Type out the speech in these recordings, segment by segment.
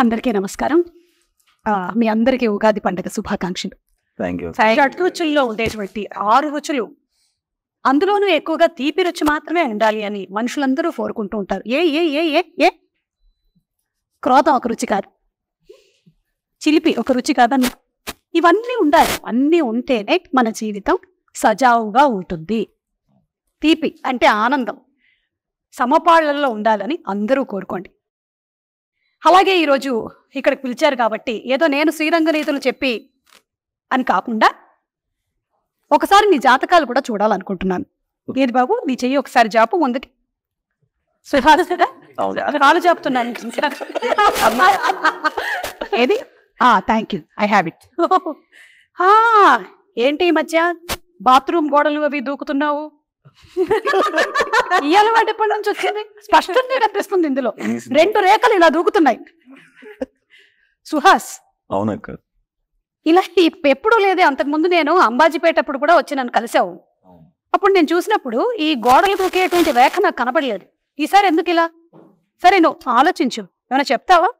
అందరికీ నమస్కారం మీ అందరికీ ఉగాది పండుగ శుభాకాంక్షలు రుచుల్లో ఉండేటువంటి ఆరు రుచులు అందులోనూ ఎక్కువగా తీపి రుచి మాత్రమే ఉండాలి అని మనుషులందరూ కోరుకుంటూ ఉంటారు ఏ ఏ ఏ ఏ ఏ క్రోధం ఒక రుచి కాదు చిలిపి ఒక రుచి కాదని ఇవన్నీ ఉండాలి అన్నీ ఉంటేనే మన జీవితం సజావుగా ఉంటుంది తీపి అంటే ఆనందం సమపాళ్లలో ఉండాలని అందరూ కోరుకోండి అలాగే ఈరోజు ఇక్కడికి పిలిచారు కాబట్టి ఏదో నేను శ్రీరంగనీతులు చెప్పి అని కాకుండా ఒకసారి నీ జాతకాలు కూడా చూడాలనుకుంటున్నాను ఏది బాబు నీ చెయ్యి ఒకసారి జాపు ముందుకి కాలు జాపుతున్నాను ఏది thank you I have it ఏంటి ఈ మధ్య బాత్రూమ్ గోడలు అవి దూకుతున్నావు ఈ అలవాటు ఎప్పటి నుంచి వచ్చింది స్పష్టంగా కనిపిస్తుంది ఇందులో రెండు రేఖలు ఇలా దూకుతున్నాయి సుహాస్ అవునక్క ఇలా ఎప్పుడు లేదే అంతకుముందు నేను అంబాజీపేటప్పుడు కూడా వచ్చి నన్ను కలిసావు అప్పుడు నేను చూసినప్పుడు ఈ గోడలు దూకేటువంటి రేఖ నాకు కనపడలేదు ఈసారి ఎందుకు ఇలా సరే నువ్వు ఆలోచించు ఏమైనా చెప్తావా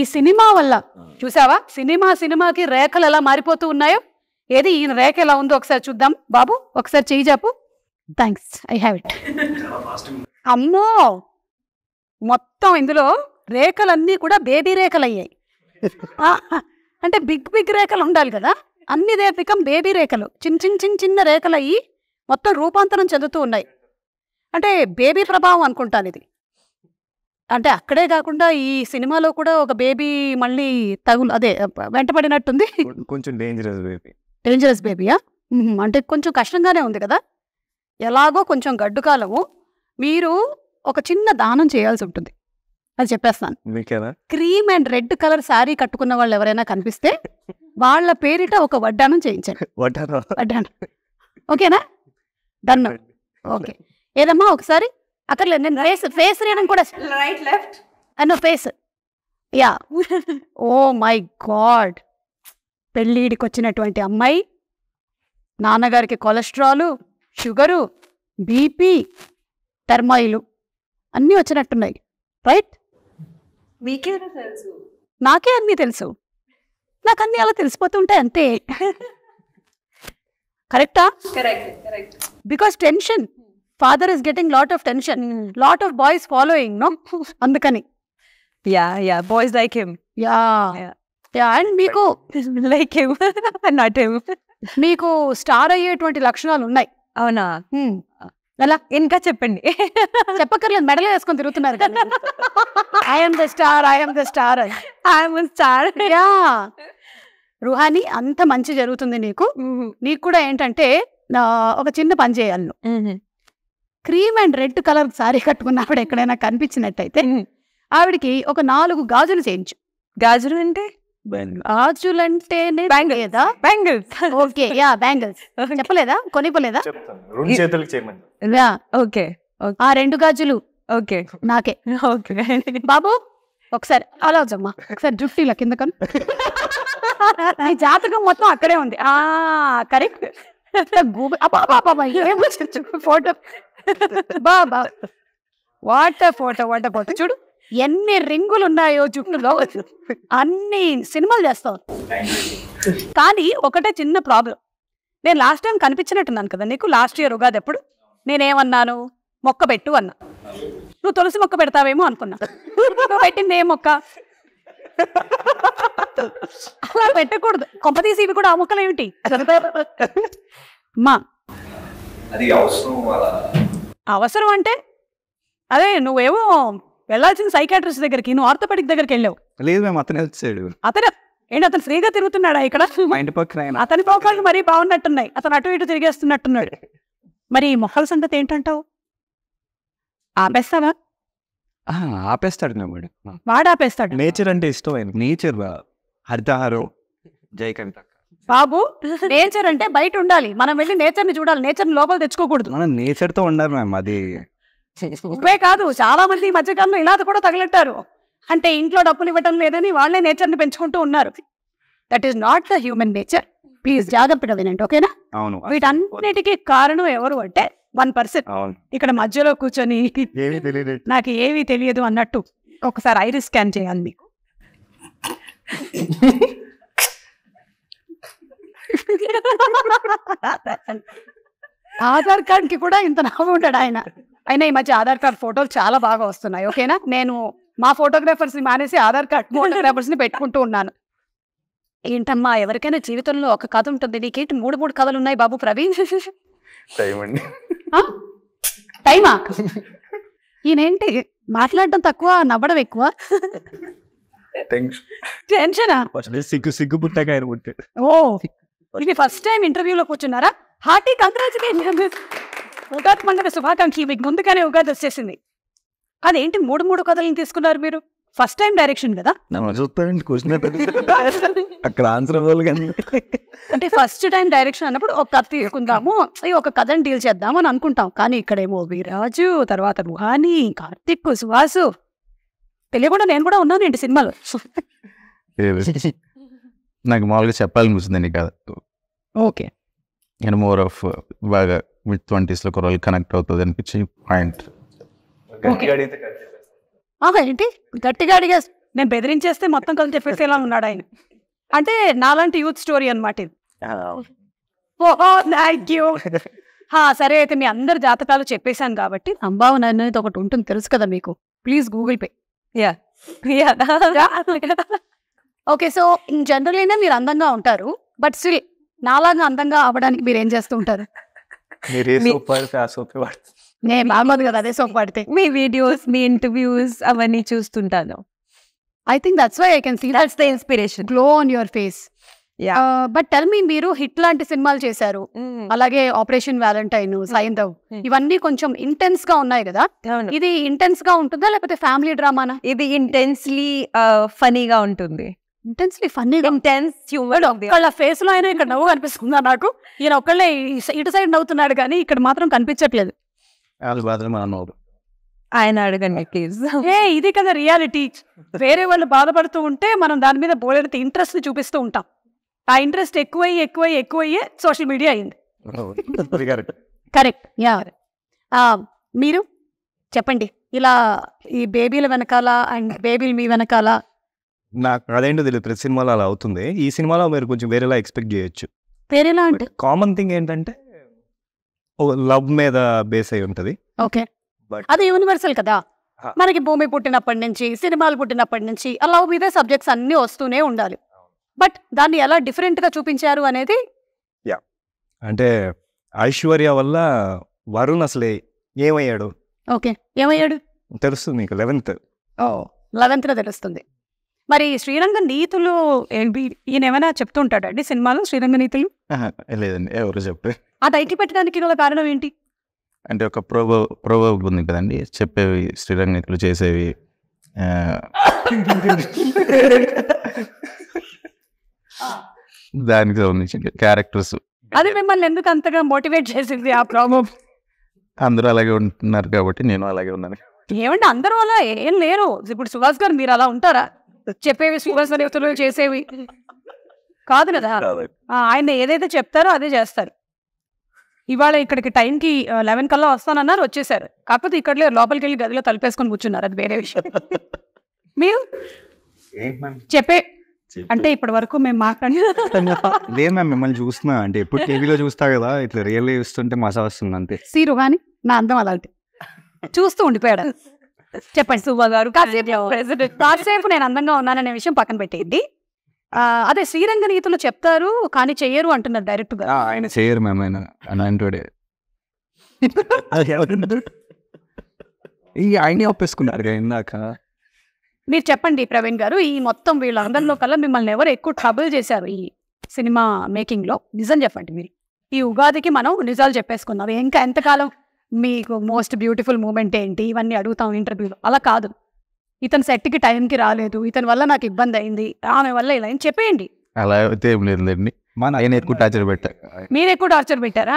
ఈ సినిమా వల్ల చూసావా సినిమా సినిమాకి రేఖలు ఎలా మారిపోతూ ఉన్నాయో ఏది ఈయన రేఖ ఎలా ఉందో ఒకసారి చూద్దాం బాబు ఒకసారి చెయ్యి చెప్పు థ్యాంక్స్ ఐ హ్యావ్ ఇట్ అమ్మో మొత్తం ఇందులో రేఖలన్నీ కూడా బేబీ రేఖలు అయ్యాయి అంటే బిగ్ బిగ్ రేఖలు ఉండాలి కదా అన్ని రేపికం బేబీ రేఖలు చిన్న చిన్న చిన్న చిన్న రేఖలు అయ్యి మొత్తం రూపాంతరం చెందుతూ ఉన్నాయి అంటే బేబీ ప్రభావం అనుకుంటాను ఇది అంటే అక్కడే కాకుండా ఈ సినిమాలో కూడా ఒక బేబీ మళ్ళీ తగులు అదే వెంటబడినట్టుంది కొంచెం డేంజరస్ బేబీ డేంజరస్ బేబీయా అంటే కొంచెం కష్టంగానే ఉంది కదా ఎలాగో కొంచెం గడ్డు కాలము మీరు ఒక చిన్న దానం చేయాల్సి ఉంటుంది అది చెప్పేస్తాను cream and red colour sari కట్టుకున్న వాళ్ళు ఎవరైనా కనిపిస్తే వాళ్ళ పేరిట ఒక వడ్డానం చేయించండి వడ్డానం ఓకేనా డన్ ఓకే ఏదమ్మా ఒకసారి అక్కర్లేదు నేను ఫేస్ ఫేస్ రేయడం కూడా రైట్ లెఫ్ట్ అన్న face yeah oh my God పెళ్ళిడికి వచ్చినటువంటి అమ్మాయి నాన్నగారికి కొలెస్ట్రాలు షుగరు బీపీ టర్మాయిలు అన్నీ వచ్చినట్టున్నాయి రైట్ మీకే తెలుసు నాకే అన్నీ తెలుసు నాకు అన్నీ అలా తెలిసిపోతుంటాయి అంతే కరెక్టా because tension father is getting lot of tension hmm. Lot of boys following no అందుకని yeah yeah boys like him yeah and మీకు లైక్ నాట్ మీకు స్టార్ అయ్యేటువంటి లక్షణాలు ఉన్నాయి అవునా అలా ఇంకా చెప్పండి చెప్పక్కర్లేదు మెడల్ వేసుకొని తిరుగుతున్నారు I'm the star I'm the star I'm star yeah Ruhani అంత మంచి జరుగుతుంది నీకు నీకు కూడా ఏంటంటే ఒక చిన్న పని చేయాలి cream and red colour sari కట్టుకున్న ఆవిడ ఎక్కడైనా కనిపించినట్టయితే ఆవిడకి ఒక నాలుగు గాజులు చేయించు గాజులు అంటే ఓకే యా బ్యాంగిల్స్ చెప్పలేదా కొనిపోలేదా ఆ రెండు గాజులు ఓకే నాకే ఓకే బాబు ఒకసారి అలా ఒకసారి జుట్టు కింద జాతకం మొత్తం అక్కడే ఉంది ఆ కరెక్ట్ ఫోటో బాబా వాట్ ఫోటో వాట్ ఫోటో చూడు ఎన్ని రింగులు ఉన్నాయో జుట్టులో అన్ని సినిమాలు చేస్తాం కానీ ఒకటే చిన్న ప్రాబ్లం నేను లాస్ట్ టైం కనిపించినట్టున్నాను కదా నీకు లాస్ట్ ఇయర్ ఉగాది ఎప్పుడు నేనేమన్నాను మొక్క పెట్టు అన్నా నువ్వు తులసి మొక్క పెడతావేమో అనుకున్నా పెట్టింది ఏ మొక్క అలా పెట్టకూడదు తీసి ఇవి కూడా ఆ మొక్కలు ఏమిటి మా అవసరం అంటే అదే నువ్వేమో వెళ్ళాల్సిన సైకాట్రిస్ట్ దగ్గరికి నువ్వు ఆర్థోపెడిక్ దగ్గరికి వెళ్ళావు లేదు మేము అతనే వచ్చాడు అతను ఏంటి అతను ఫ్రీగా తిరుగుతున్నాడా ఇక్కడ అతని పోకాలు మరీ బాగున్నట్టున్నాయి అతను అటు ఇటు తిరిగేస్తున్నట్టున్నాడు మరి మొహల్ సంగతి ఏంటంటావు ఆపేస్తావా ఆపేస్తాడు వాడు వాడు ఆపేస్తాడు నేచర్ అంటే ఇష్టం నేచర్ హరితహారం జై కవిత బాబు నేచర్ అంటే బయట ఉండాలి మనం వెళ్ళి నేచర్ ని చూడాలి నేచర్ లోపల తెచ్చుకోకూడదు మనం నేచర్ తో ఉండాలి మ్యామ్ అది నువ్వే కాదు చాలా మంది ఈ మధ్యకాలంలో ఇలా కూడా తగిలెట్టారు అంటే ఇంట్లో డబ్బులు ఇవ్వటం లేదని వాళ్లే నేచర్ని పెంచుకుంటూ ఉన్నారు that is not the human nature please జాగ్రత్తగా వినండి ఓకేనా అవును కారణం ఎవరు అంటే వన్ పర్సన్ ఇక్కడ మధ్యలో కూర్చొని నాకు ఏమీ తెలియదు అన్నట్టు ఒకసారి ఐరిస్ స్కాన్ చేయాలి మీకు ఆధార్ కార్డ్ కి కూడా ఇంత నవ్వు ఉంటాడు ఆయన అయినా ఈ మధ్య ఆధార్ కార్డ్ ఫోటోలు చాలా బాగా వస్తున్నాయి ఓకేనా నేను మా ఫోటోగ్రాఫర్స్ మానేసి ఆధార్ కార్డ్ ఫోటోగ్రాఫర్స్ ని పెట్టుకుంటూ ఉన్నాను ఏంటమ్మా ఎవరికైనా జీవితంలో ఒక కథ ఉంటుంది నీకేంటి మూడు మూడు కథలు ఉన్నాయి బాబు ప్రవీణ్ టైమా ఈయనేంటి మాట్లాడటం తక్కువ నవ్వడం ఎక్కువ సిగ్గు సిగ్గు ఫస్ట్ టైం ఇంటర్వ్యూలో కూర్చున్నారా హార్టీ కంగ్రాచులేషన్ ఉగాది పండుగ శుభాకాంక్షలు మీకు ముందుగానే ఉగాది వచ్చేసింది అదేంటి మూడు మూడు కథలు తీసుకున్నారు మీరు ఫస్ట్ టైం డైరెక్షన్ కదా అక్కడ ఆన్సర్ అంటే ఫస్ట్ టైం డైరెక్షన్ అన్నప్పుడు ఒక కథ తీసుకుందాము ఒక కథని డీల్ చేద్దాం అని అనుకుంటాం కానీ ఇక్కడేమో వీరాజు తర్వాత రుహాని కార్తిక్ సుహాసు తెలియకుండా నేను కూడా ఉన్నాను ఏంటి సినిమాలు నాకు మామూలుగా చెప్పాలనిపిస్తుంది కదా ఓకే నేను మోర్ ఆఫ్ బాగా మిడ్ ట్వంటీస్లో కొరవల్ కనెక్ట్ అవుతుంది అనిపించి పాయింట్ ఏంటి గట్టిగా అడిగా నేను బెదిరించేస్తే మొత్తం కలిసి చెప్పేసేలా ఉన్నాడు ఆయన అంటే నాలాంటి యూత్ స్టోరీ అనమాట ఇది థ్యాంక్ యూ సరే అయితే మీ అందరి జాతకాలు చెప్పేశాను కాబట్టి సంభావన అనేది ఒకటి ఉంటుంది తెలుసు కదా మీకు please Google Pay okay so general అయినా మీరు అందంగా ఉంటారు బట్ స్టిల్ నాలాగా అందంగా అవ్వడానికి మీరు ఏం చేస్తూ ఉంటారు మీరు ఏ నేను మామూలు కదా అదే సోప్ పడితే మీ వీడియోస్ మీ ఇంటర్వ్యూస్ అవన్నీ చూస్తుంటాను I think that's why I can see that's the inspiration glow on your face but tell me మీరు హిట్ లాంటి సినిమాలు చేశారు mm. అలాగే ఆపరేషన్ వ్యాలంటైన్ సైంధవ్ ఇవన్నీ కొంచెం ఇంటెన్స్ గా ఉన్నాయి కదా ఇది ఇంటెన్స్ గా ఉంటుందా లేకపోతే ఫ్యామిలీ డ్రామానా ఇది ఇంటెన్స్లీ ఫనీగా uh, ఉంటుంది ఇంటెన్స్లీ ఫన్నీ ఇంటెన్స్ హ్యూమర్ వాళ్ళ ఫేస్ లో అయినా ఇక్కడ నవ్వు కనిపిస్తుందా నాకు ఈయన ఒక్కళ్ళే ఇటు సైడ్ నవ్వుతున్నాడు కానీ ఇక్కడ మాత్రం కనిపించట్లేదు ఆయన అడగండి ప్లీజ్ ఏ ఇది కదా రియాలిటీ వేరే వాళ్ళు బాధపడుతూ ఉంటే మనం దాని మీద బోలెడితే ఇంట్రెస్ట్ చూపిస్తూ ఉంటాం ఆ ఇంట్రెస్ట్ ఎక్కువయ్యి ఎక్కువయ్యి ఎక్కువయ్యే సోషల్ మీడియా అయింది కరెక్ట్ యా మీరు చెప్పండి ఇలా ఈ బేబీల వెనకాల అండ్ బేబీలు మీ వెనకాల నాకు అదేంటో తెలియదు ప్రతి సినిమాలో అలా అవుతుంది ఈ సినిమాలో మీరు కొంచెం వేరేలా ఎక్స్పెక్ట్ చేయొచ్చు వేరేలా అంటే కామన్ థింగ్ ఏంటంటే లవ్ మీద బేస్ అయి ఉంటుంది ఓకే అది యూనివర్సల్ కదా మనకి భూమి పుట్టినప్పటి నుంచి సినిమాలు పుట్టినప్పటి నుంచి ఆ లవ్ మీద సబ్జెక్ట్స్ అన్ని వస్తూనే ఉండాలి బట్ దాన్ని ఎలా డిఫరెంట్గా చూపించారు అనేది యా అంటే ఐశ్వర్య వల్ల వరుణ్ అసలే ఏమయ్యాడు ఓకే ఏమయ్యాడు తెలుస్తుంది మీకు లెవెన్త్ ఓ లో తెలుస్తుంది మరి శ్రీరంగ నీతులు ఈయన ఏమైనా అండి సినిమాలో శ్రీరంగ నీతులు లేదండి ఎవరు చెప్పే ఆ టైటిల్ పెట్టడానికి గల కారణం ఏంటి అంటే ఒక ప్రోబో ప్రోబో ఉంది కదండి చెప్పేవి శ్రీరంగ నీతులు చేసేవి దానికి సంబంధించి క్యారెక్టర్స్ అది మిమ్మల్ని ఎందుకు అంతగా మోటివేట్ చేసింది ఆ ప్రాబ్లం అందరూ అలాగే ఉంటున్నారు కాబట్టి నేను అలాగే ఉన్నాను ఏమంటే అందరూ అలా ఏం లేరు ఇప్పుడు సుభాష్ గారు మీరు అలా ఉంటారా చెప్పేవి సుభాష్ దేవతలు చేసేవి కాదు కదా ఆయన ఏదైతే చెప్తారో అదే చేస్తారు ఇవాళ ఇక్కడికి టైంకి లెవెన్ కల్లా వస్తానన్నారు వచ్చేసారు కాకపోతే ఇక్కడ లోపలికి వెళ్ళి గదిలో తలపేసుకొని కూర్చున్నారు అది వేరే విషయం మీరు చెప్పే అంటే ఇప్పటి వరకు మేము మాట్లాడి మిమ్మల్ని చూస్తున్నా అంటే ఎప్పుడు టీవీలో చూస్తా కదా ఇట్లా రియల్లీ చూస్తుంటే మసా వస్తుంది అంతే సీరు కానీ నా అందం అలాంటి చూస్తూ ఉండిపోయాడు చెప్పండి సుబ్బా గారు కాసేపు నేను అందంగా ఉన్నాననే విషయం పక్కన పెట్టేది అదే శ్రీరంగ నీతులు చెప్తారు కానీ చెయ్యరు అంటున్నారు డైరెక్ట్ గా ఆయన చెయ్యరు మ్యామ్ ఆయన ఈ ఆయనే ఒప్పేసుకున్నారు ఇందాక మీరు చెప్పండి ప్రవీణ్ గారు ఈ మొత్తం వీళ్ళందరిలో కల్లా మిమ్మల్ని ఎవరు ఎక్కువ ట్రబుల్ చేశారు ఈ సినిమా మేకింగ్ లో నిజం చెప్పండి మీరు ఈ ఉగాదికి మనం నిజాలు చెప్పేసుకున్నాం ఇంకా ఎంతకాలం మీకు మోస్ట్ బ్యూటిఫుల్ మూమెంట్ ఏంటి ఇవన్నీ అడుగుతాం ఇంటర్వ్యూలో అలా కాదు ఇతను సెట్కి టైంకి రాలేదు ఇతని వల్ల నాకు ఇబ్బంది అయింది ఆమె వల్ల ఇలా అని చెప్పేయండి అలా అయితే ఏం లేదండి మన ఆయన ఎక్కువ టార్చర్ పెట్టారు మీరు ఎక్కువ టార్చర్ పెట్టారా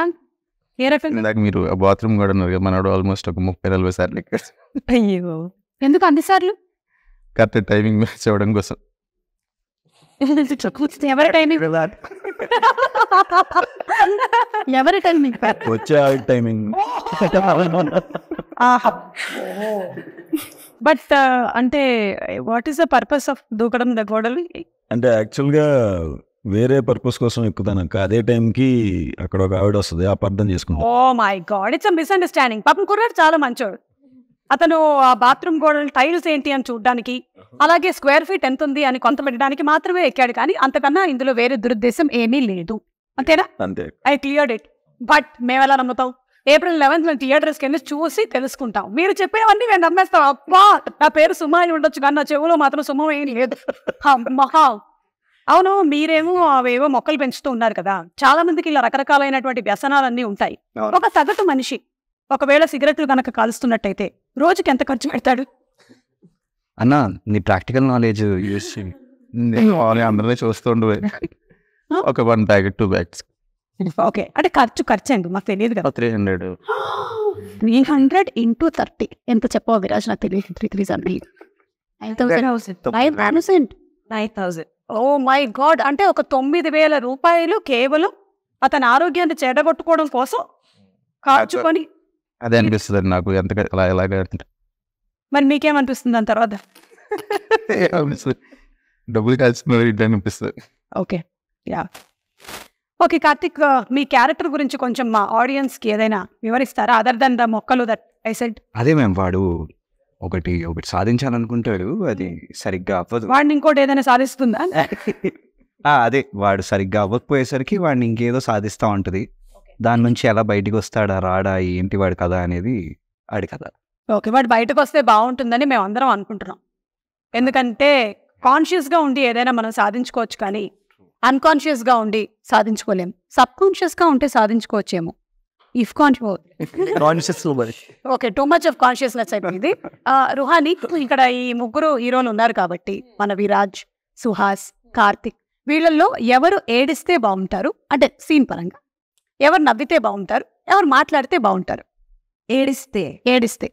ఏ రకంగా ఇందాక మీరు బాత్రూమ్ కూడా ఉన్నారు కదా ఆల్మోస్ట్ ఒక ముప్పై నలభై సార్లు అయ్యో ఎందుకు అన్ని సార్లు కరెక్ట్ టైమింగ్ మ్యాచ్ అవ్వడం కోసం ఎవరి టైమింగ్ ఎవరి టైమింగ్ వచ్చే టైమింగ్ బట్ uh, అంటే what is the purpose of దూకడం ద అంటే అంటే యాక్చువల్గా వేరే పర్పస్ కోసం ఎక్కుతాను అక్క అదే టైంకి అక్కడ ఒక ఆవిడ వస్తుంది అపార్థం చేసుకుంటాం oh my God it's misunderstanding పాపం కుర్రాడు చాలా మంచోడు అతను ఆ బాత్రూమ్ గోడలు టైల్స్ ఏంటి అని చూడడానికి అలాగే స్క్వేర్ ఫీట్ ఎంత ఉంది అని కొంత పెట్టడానికి మాత్రమే ఎక్కాడు కానీ అంతకన్నా ఇందులో వేరే దురుద్దేశం ఏమీ లేదు అంతేనా ఐ క్లియర్ ఇట్ బట్ మేము ఎలా నమ్ముతాం ఏప్రిల్ లెవెన్త్ మేము థియేటర్స్కి వెళ్ళి చూసి తెలుసుకుంటాం మీరు చెప్పేవన్నీ మేము నమ్మేస్తాం అబ్బా నా పేరు సుమ అని ఉండొచ్చు కానీ నా చెవులో మాత్రం సుమ ఏం లేదు మహా అవును మీరేమో అవేవో మొక్కలు పెంచుతూ ఉన్నారు కదా చాలా మందికి ఇలా రకరకాలైనటువంటి వ్యసనాలన్నీ ఉంటాయి ఒక సగటు మనిషి ఒకవేళ సిగరెట్లు కనుక కాలుస్తున్నట్టయితే రోజుకి ఎంత ఖర్చు పెడతాడు అన్న నీ ప్రాక్టికల్ నాలెడ్జ్ యూస్ అందరినీ చూస్తుండే ఒక one bag two bags okay అంటే ఖర్చు ఖర్చు అండి మాకు తెలియదు కదా three hundred three hundred into thirty ఎంత చెప్పావు విరాజ్ నాకు తెలియదు three three hundred nine oh my god అంటే ఒక తొమ్మిది వేల రూపాయలు కేవలం అతని ఆరోగ్యాన్ని చెడగొట్టుకోవడం కోసం ఖర్చుకొని అదే అనిపిస్తుంది నాకు ఎంత అలా ఎలాగ మరి మీకేమనిపిస్తుంది దాని తర్వాత డబ్బులు కలిసి అనిపిస్తుంది ఓకే యా ఓకే కార్తిక్ మీ క్యారెక్టర్ గురించి కొంచెం మా ఆడియన్స్కి ఏదైనా వివరిస్తారా అదర్ దెన్ ద మొక్కలు దట్ ఐ సెడ్ అదే మేము వాడు ఒకటి ఒకటి సాధించాలనుకుంటాడు అది సరిగ్గా అవ్వదు వాడిని ఇంకోటి ఏదైనా సాధిస్తుందా అదే వాడు సరిగ్గా అవ్వకపోయేసరికి వాడిని ఇంకేదో సాధిస్తూ ఉంటుంది దాని నుంచి ఎలా బయటికి వస్తాడా రాడా ఏంటి వాడి కథ అనేది ఆడి కథ ఓకే వాడు బయటకు వస్తే బాగుంటుందని మేము అందరం అనుకుంటున్నాం ఎందుకంటే కాన్షియస్గా ఉండి ఏదైనా మనం సాధించుకోవచ్చు కానీ అన్కాన్షియస్గా ఉండి సాధించుకోలేము సబ్ కాన్షియస్గా ఉంటే సాధించుకోవచ్చేమో if conscious okay too much of consciousness అయిపోయింది రుహాని ఇక్కడ ఈ ముగ్గురు హీరోలు ఉన్నారు కాబట్టి మన విరాజ్ సుహాస్ కార్తిక్ వీళ్ళల్లో ఎవరు ఏడిస్తే బాగుంటారు అంటే సీన్ పరంగా ఎవరు నవ్వితే బాగుంటారు ఎవరు మాట్లాడితే బాగుంటారు ఏడిస్తే ఏడిస్తే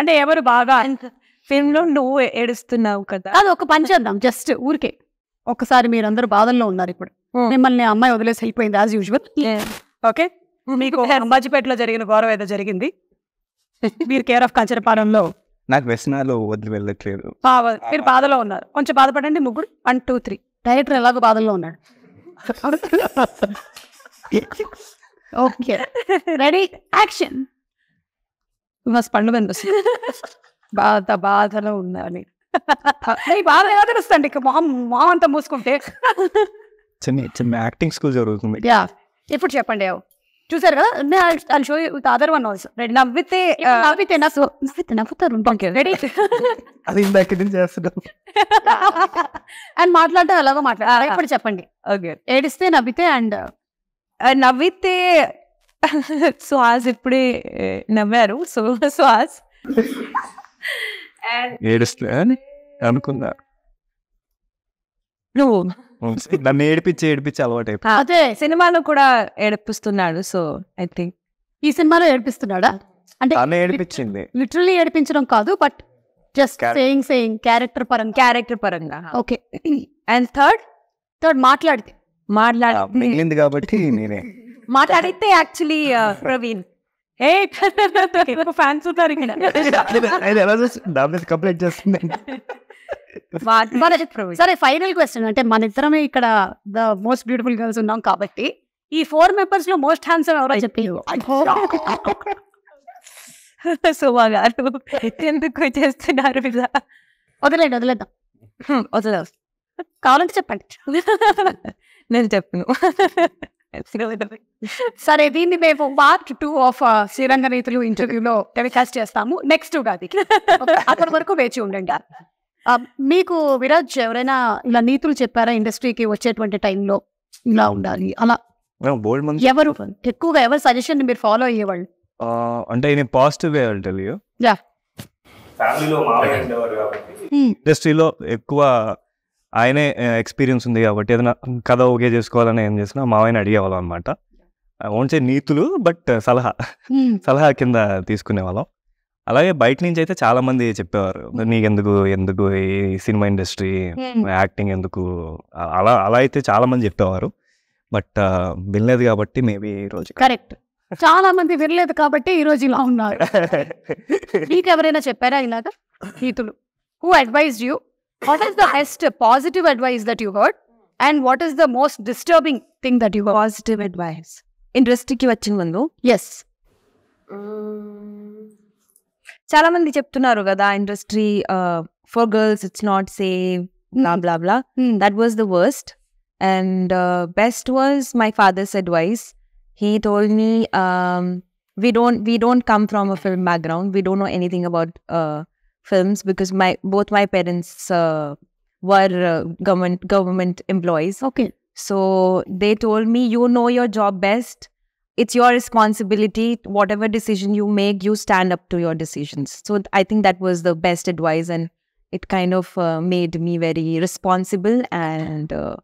అంటే ఎవరు బాగా ఫిల్మ్లో నువ్వు ఏడుస్తున్నావు కదా అది ఒక పని చేద్దాం జస్ట్ ఊరికే ఒకసారి అందరు బాధల్లో ఉన్నారు ఇప్పుడు మిమ్మల్ని అమ్మాయి వదిలేసి వెళ్ళిపోయింది యాజ్ యూజువల్ ఓకే మీకు అంబాజీపేటలో జరిగిన గౌరవ ఏదో జరిగింది మీరు కేర్ ఆఫ్ కంచరపాలెంలో నాకు వ్యసనాలు వదిలి వెళ్ళట్లేదు మీరు బాధలో ఉన్నారు కొంచెం బాధపడండి ముగ్గురు వన్ టూ త్రీ డైరెక్టర్ ఎలాగో బాధల్లో ఉన్నాడు ఓకే రెడీ యాక్షన్ నా పండు బాధ బాధలో ఉందని బాధ ఎలా తెలుస్తుంది ఇక మొహం మొహం అంతా మూసుకుంటే యాక్టింగ్ స్కూల్ జరుగుతుంది యా ఇప్పుడు చెప్పండి చూసారు కదా నేను show with other one also ready నవ్వితే uh, నవ్వితే నా సో నవ్వితే నవ్వుతారు రెడీ అది ఇందాక నుంచి చేస్తున్నాం అండ్ మాట్లాడితే అలాగా మాట్లాడ ah. ఇప్పుడు చెప్పండి ఓకే ఏడిస్తే నవ్వితే అండ్ uh, uh, నవ్వితే సుహాస్ ఇప్పుడే నవ్వారు సో సుహాస్ ఏడుస్తే అనుకున్నా నువ్వు నన్ను ఏడిపించి ఏడిపించి అలవాటు అదే సినిమాలో కూడా ఏడిపిస్తున్నాడు సో ఐ థింక్ ఈ సినిమాలో ఏడిపిస్తున్నాడా అంటే ఏడిపించింది లిటరలీ ఏడిపించడం కాదు but just saying saying character పరంగా క్యారెక్టర్ పరంగా ఓకే అండ్ థర్డ్ థర్డ్ మాట్లాడితే మాట్లాడింది కాబట్టి నేనే మాట్లాడితే యాక్చువల్లీ ప్రవీణ్ ఏ ఫ్యాన్స్ ఉన్నారు కంప్లైంట్ చేస్తుంది సరే ఫైనల్ క్వశ్చన్ అంటే మన ఇద్దరమే ఇక్కడ ద మోస్ట్ బ్యూటిఫుల్ గర్ల్స్ ఉన్నాం కాబట్టి ఈ ఫోర్ మెంబర్స్ లో మోస్ట్ హ్యాండ్సమ్ ఎవరో చెప్పి సుమా గారు ఎందుకు చేస్తున్నారు వదిలేండి వదిలేద్దాం వదిలే కావాలంటే చెప్పండి నేను చెప్పను సరే దీన్ని మేము పార్ట్ టూ ఆఫ్ శ్రీరంగ నేతలు ఇంటర్వ్యూలో టెలికాస్ట్ చేస్తాము నెక్స్ట్ ఉగాది అక్కడి వరకు వేచి ఉండండి మీకు విరాజ్ ఎవరైనా ఇలా నీతులు చెప్పారా ఇండస్ట్రీకి వచ్చేటువంటి టైంలో ఇలా ఉండాలి అలా ఎవరు ఎక్కువగా ఎవరు సజెషన్ మీరు ఫాలో అయ్యేవాళ్ళు అంటే నేను పాజిటివ్ వే యా ఫ్యామిలీలో ఉండేవారు కాబట్టి ఇండస్ట్రీలో ఎక్కువ ఆయనే ఎక్స్పీరియన్స్ ఉంది కాబట్టి ఏదైనా కథ ఓకే చేసుకోవాలని ఏం చేసినా మావయ్యని అడిగేవాళ్ళం అనమాట ఓన్సే నీతులు బట్ సలహా సలహా కింద తీసుకునేవాళ్ళం అలాగే బయట నుంచి అయితే చాలా మంది చెప్పేవారు నీకు ఎందుకు ఈ సినిమా ఇండస్ట్రీ యాక్టింగ్ ఎందుకు అలా అలా అయితే చాలా మంది చెప్పేవారు బట్ వినలేదు కాబట్టి మేబీ ఈ రోజు కరెక్ట్ చాలా మంది వినలేదు కాబట్టి ఈ రోజు ఇలా ఉన్నారు మీకు ఎవరైనా చెప్పారా ఇలాగా గీతులు who advise you what is the best positive advice that you heard and what is the most disturbing thing that you positive advice ఇండస్ట్రీకి వచ్చిన ముందు ఎస్ mm. చాలా మంది చెప్తున్నారు కదా industry for girls it's not safe Blah blah blah that was the worst and best was my father's advice he told me we don't we don't come from a film background we don't know anything about uh, films because my both my parents uh, were uh, government government employees okay so they told me you know your job best it's your responsibility. Whatever decision you make, you stand up to your decisions. So I think that was the best advice, and it kind of uh, made me very responsible and. Uh,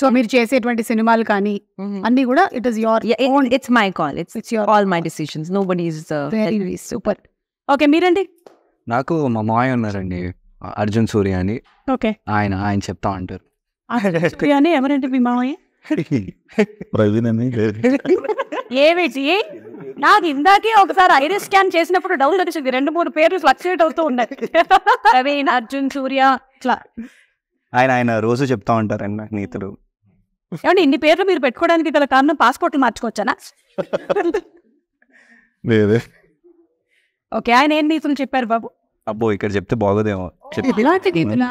so మీరు చేసేటువంటి సినిమాలు కానీ అన్ని కూడా it is your its it's my call it's it's your all my decisions nobody is very super okay మీరండి నాకు మా మాయ ఉన్నారండి అర్జున్ సూర్య అని ఓకే ఆయన ఆయన చెప్తా ఉంటారు ఎవరండి మీ మామయ్య ఏమిటి నాకు ఇందాకే ఒకసారి ఐరిస్ స్కాన్ చేసినప్పుడు డౌన్ వచ్చింది రెండు మూడు పేర్లు ఫ్లక్చుయేట్ అవుతూ ఉన్నాయి ప్రవీణ్ అర్జున్ సూర్య ఇట్లా ఆయన ఆయన రోజు చెప్తా ఉంటారండి నాకు నీతులు ఏమంటే ఇన్ని పేర్లు మీరు పెట్టుకోవడానికి గల కారణం పాస్పోర్ట్లు మార్చుకోవచ్చానా ఓకే ఆయన ఏం నీతులు చెప్పారు బాబు అబ్బో ఇక్కడ చెప్తే బాగోదేమో ఇలాంటి నీతులా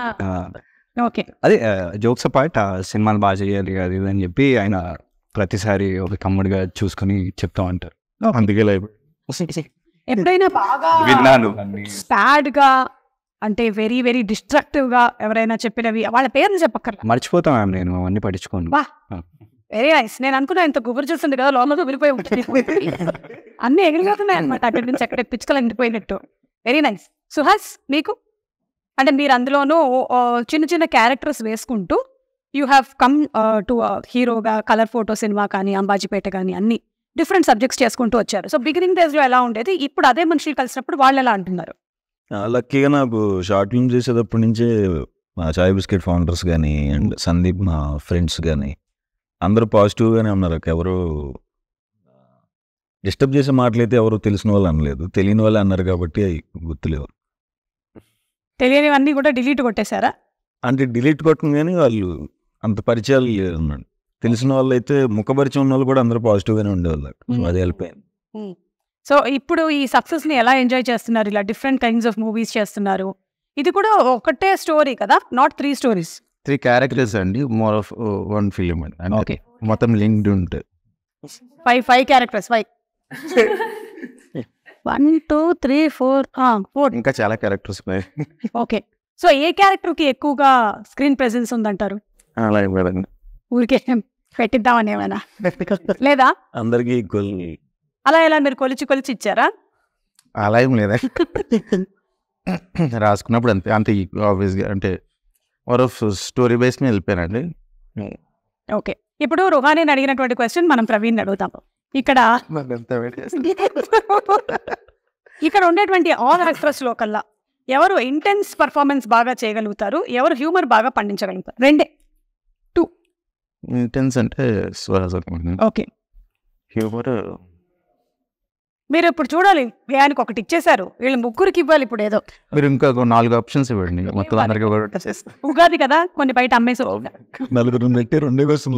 ఓకే అదే జోక్స్ పాయింట్ ఆ సినిమాలు బాగా చేయాలి అది అని చెప్పి ఆయన ప్రతిసారి ఒక కమ్ముడిగా చూసుకుని చెప్తా ఉంటారు అందుకే ఎప్పుడైనా బాగా విన్నాను గా అంటే వెరీ వెరీ డిస్ట్రక్టివ్ గా ఎవరైనా చెప్పినవి వాళ్ళ పేర్లు చెప్పక్కర్ మర్చిపోతాం నేను అవన్నీ బా వెరీ నైస్ నేను అనుకున్నా ఇంత గుబురు చూస్తుంది కదా లోనలో విరిపోయి ఉంటుంది అన్నీ ఎగిరిపోతున్నాయి అనమాట అక్కడి నుంచి అక్కడ పిచ్చుకలు ఎండిపోయినట్టు వెరీ నైస్ సుహాస్ మీకు అంటే మీరు అందులోనూ చిన్న చిన్న క్యారెక్టర్స్ వేసుకుంటూ యూ హ్యావ్ కమ్ టు హీరోగా కలర్ ఫోటో సినిమా కానీ అంబాజీపేట కానీ అన్ని డిఫరెంట్ సబ్జెక్ట్స్ చేసుకుంటూ వచ్చారు సో బిగినింగ్ డేస్లో ఎలా ఉండేది ఇప్పుడు అదే మనుషులు కలిసినప్పుడు వాళ్ళు ఎలా అంటున్నారు లక్కీగా నాకు షార్ట్ ఫిల్మ్ చేసేటప్పటి నుంచే మా చాయ్ బిస్కెట్ ఫౌండర్స్ కానీ అండ్ hmm. సందీప్ మా ఫ్రెండ్స్ కానీ అందరూ పాజిటివ్గానే ఉన్నారు ఎవరు డిస్టర్బ్ చేసే మాటలైతే ఎవరు తెలిసిన వాళ్ళు అనలేదు తెలియని వాళ్ళు అన్నారు కాబట్టి అవి గుర్తులేవు తెలియనివన్నీ కూడా డిలీట్ కొట్టేశారా అంటే డిలీట్ కొట్టను కానీ వాళ్ళు అంత పరిచయాలు లేదన్నాడు తెలిసిన వాళ్ళు అయితే ముఖపరిచయం ఉన్న వాళ్ళు కూడా అందరూ పాజిటివ్గానే ఉండేవాళ్ళు అది వెళ్ళిపోయింది సో ఇప్పుడు ఈ సక్సెస్ని ఎలా ఎంజాయ్ చేస్తున్నారు ఇలా డిఫరెంట్ కైండ్స్ ఆఫ్ మూవీస్ చేస్తున్నారు ఇది కూడా ఒకటే స్టోరీ కదా not three stories three characters అండి మోర్ ఆఫ్ వన్ ఫిలిం అండి ఓకే మొత్తం లింక్డ్ ఉంటుంది five five characters five one two three four four ఇంకా చాలా క్యారెక్టర్స్ ఉన్నాయి ఓకే సో ఏ క్యారెక్టర్ కి ఎక్కువగా స్క్రీన్ ప్రెసెన్స్ ఉందంటారు అలా ఊరికే పెట్టిద్దామని ఏమైనా లేదా అందరికీ ఈక్వల్ అలా ఎలా మీరు కొలిచి కొలిచి ఇచ్చారా అలా ఏం లేదా రాసుకున్నప్పుడు అంతే అంతే ఆబ్వియస్గా అంటే ఆర్ ఆఫ్ స్టోరీ బేస్ మీద వెళ్ళిపోయానండి ఓకే ఇప్పుడు రుహానీని అడిగినటువంటి క్వశ్చన్ మనం ప్రవీణ్ అడుగుతాము ఇక్కడ ఇక్కడ ఉండేటువంటి ఆల్ యాక్టర్స్ లో కల్లా ఎవరు ఇంటెన్స్ పర్ఫార్మెన్స్ బాగా చేయగలుగుతారు ఎవరు హ్యూమర్ బాగా పండించగలుగుతారు రెండే టూ ఇంటెన్స్ అంటే ఓకే హ్యూమర్ మీరు ఇప్పుడు చూడాలి ఆయనకు ఒకటి ఇచ్చేశారు వీళ్ళు ముగ్గురికి ఇవ్వాలి ఇప్పుడు ఏదో మీరు ఇంకా నాలుగు ఆప్షన్స్ ఇవ్వండి మొత్తం అందరికీ ఉగాది కదా కొన్ని బయట అమ్మేసి నలుగురు పెట్టి రెండే కోసం